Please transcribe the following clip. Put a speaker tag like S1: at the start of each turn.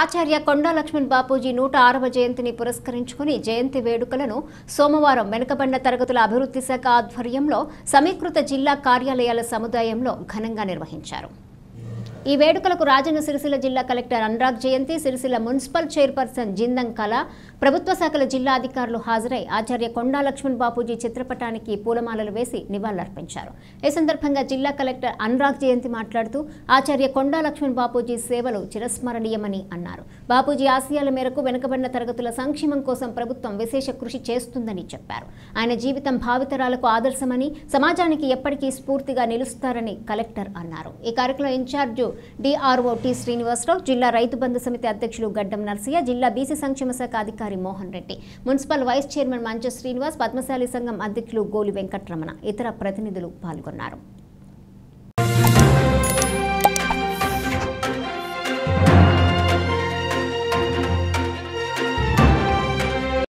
S1: ఆచార్య కొండా లక్ష్మణ్ బాపూజీ నూట ఆరవ జయంతిని పురస్కరించుకుని జయంతి వేడుకలను సోమవారం వెనుకబడిన తరగతుల అభివృద్ధి శాఖ ఆధ్వర్యంలో సమీకృత జిల్లా కార్యాలయాల సముదాయంలో ఘనంగా నిర్వహించారు ఈ వేడుకలకు రాజన్న సిరిసిల్ల జిల్లా collector Anurag Jayanthi Sircilla municipal chairperson Jindam Kala ప్రభుత్వ శాఖల జిల్లా అధికారులు హాజరై ఆచార్య కొండా లక్ష్మణ్ బాపూజీ చిత్రపటానికి పూలమాలలు వేసి నివాళులర్పించారు ఈ సందర్భంగా జిల్లా కలెక్టర్ అనురాగ్ జయంతి మాట్లాడుతూ ఆచార్య కొండా లక్ష్మణ్ బాపూజీ సేవలు చిరస్మరణీయమని అన్నారు బాపూజీ ఆశయాల మేరకు వెనుకబడిన తరగతుల సంక్షేమం కోసం ప్రభుత్వం విశేష కృషి చేస్తుందని చెప్పారు ఆయన జీవితం భావితరాలకు ఆదర్శమని సమాజానికి ఎప్పటికీ స్ఫూర్తిగా నిలుస్తారని కలెక్టర్ అన్నారు ఈ కార్యక్రమం ఇన్ఛార్జ్ డిఆర్ఓ టి శ్రీనివాసరావు జిల్లా రైతు బంధు సమితి అధ్యక్షులు గడ్డం నర్సయ్య జిల్లా బీసీ సంక్షేమ శాఖ అధికారి Mohan Reddy municipal vice chairman Mancha Srinivas Padmashali సంఘం అధ్యక్షులు గోలి వెంకటరమణ ఇతర ప్రతినిధులు పాల్గొన్నారు